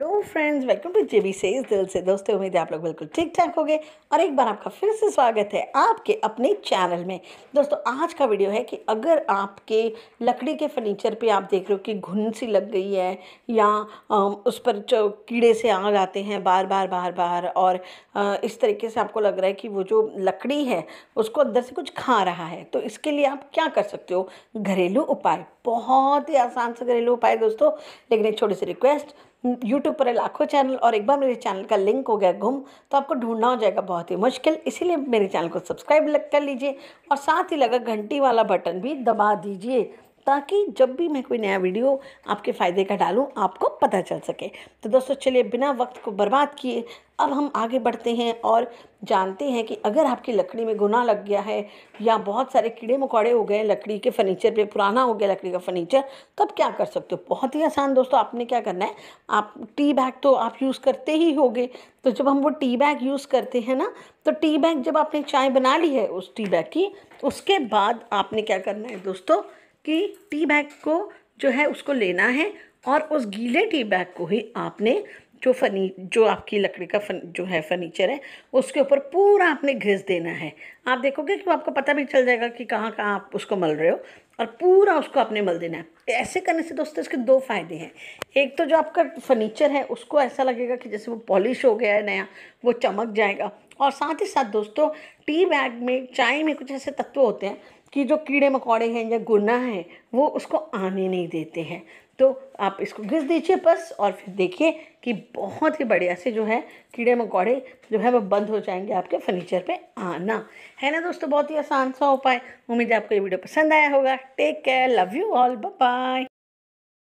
hello friends welcome to J B सेज दिल से दोस्तों उम्मीद है आप लोग बिल्कुल ठीक ठाक हो गए और एक बार आपका फिर से स्वागत है आपके अपने चैनल में दोस्तों आज का वीडियो है कि अगर आपके लकड़ी के फर्नीचर पे आप देख रहे हो कि घुन सी लग गई है या उस पर जो कीड़े से आ जाते हैं बार बार बार बार और इस तरीके से आपको लग रहा है कि वो जो लकड़ी है उसको अंदर से कुछ खा रहा है तो इसके लिए आप क्या कर सकते हो घरेलू उपाय बहुत ही आसान से घरेलू उपाय दोस्तों लेकिन एक छोटी सी रिक्वेस्ट यूट्यूब पर लाखों चैनल और एक बार मेरे चैनल का लिंक हो गया गुम तो आपको ढूंढना हो जाएगा बहुत ही मुश्किल इसीलिए मेरे चैनल को सब्सक्राइब कर लीजिए और साथ ही लगा घंटी वाला बटन भी दबा दीजिए ताकि जब भी मैं कोई नया वीडियो आपके फ़ायदे का डालूँ आपको पता चल सके तो दोस्तों चलिए बिना वक्त को बर्बाद किए अब हम आगे बढ़ते हैं और जानते हैं कि अगर आपकी लकड़ी में गुना लग गया है या बहुत सारे कीड़े मकोड़े हो गए लकड़ी के फर्नीचर पे पुराना हो गया लकड़ी का फर्नीचर तो अब क्या कर सकते हो बहुत ही आसान दोस्तों आपने क्या करना है आप टी बैग तो आप यूज़ करते ही होगे तो जब हम वो टी बैग यूज़ करते हैं ना तो टी बैग जब आपने चाय बना ली है उस टी बैग की उसके बाद आपने क्या करना है दोस्तों कि टी बैग को जो है उसको लेना है और उस गीले टी बैग को ही आपने जो फनी जो आपकी लकड़ी का फन जो है फर्नीचर है उसके ऊपर पूरा आपने घिस देना है आप देखोगे कि आपको पता भी चल जाएगा कि कहाँ कहाँ आप उसको मल रहे हो और पूरा उसको आपने मल देना है ऐसे करने से दोस्तों इसके दो फायदे हैं एक तो जो आपका फर्नीचर है उसको ऐसा लगेगा कि जैसे वो पॉलिश हो गया है नया वो चमक जाएगा और साथ ही साथ दोस्तों टी बैग में चाय में कुछ ऐसे तत्व होते हैं कि जो कीड़े मकोड़े हैं या गुना है वो उसको आने नहीं देते हैं तो आप इसको घिस दीजिए बस और फिर देखिए कि बहुत ही बढ़िया से जो है कीड़े मकोड़े जो है वो बंद हो जाएंगे आपके फर्नीचर पे आना है ना दोस्तों बहुत ही आसान सा उपाय उम्मीद है आपको ये वीडियो पसंद आया होगा take care love you all bye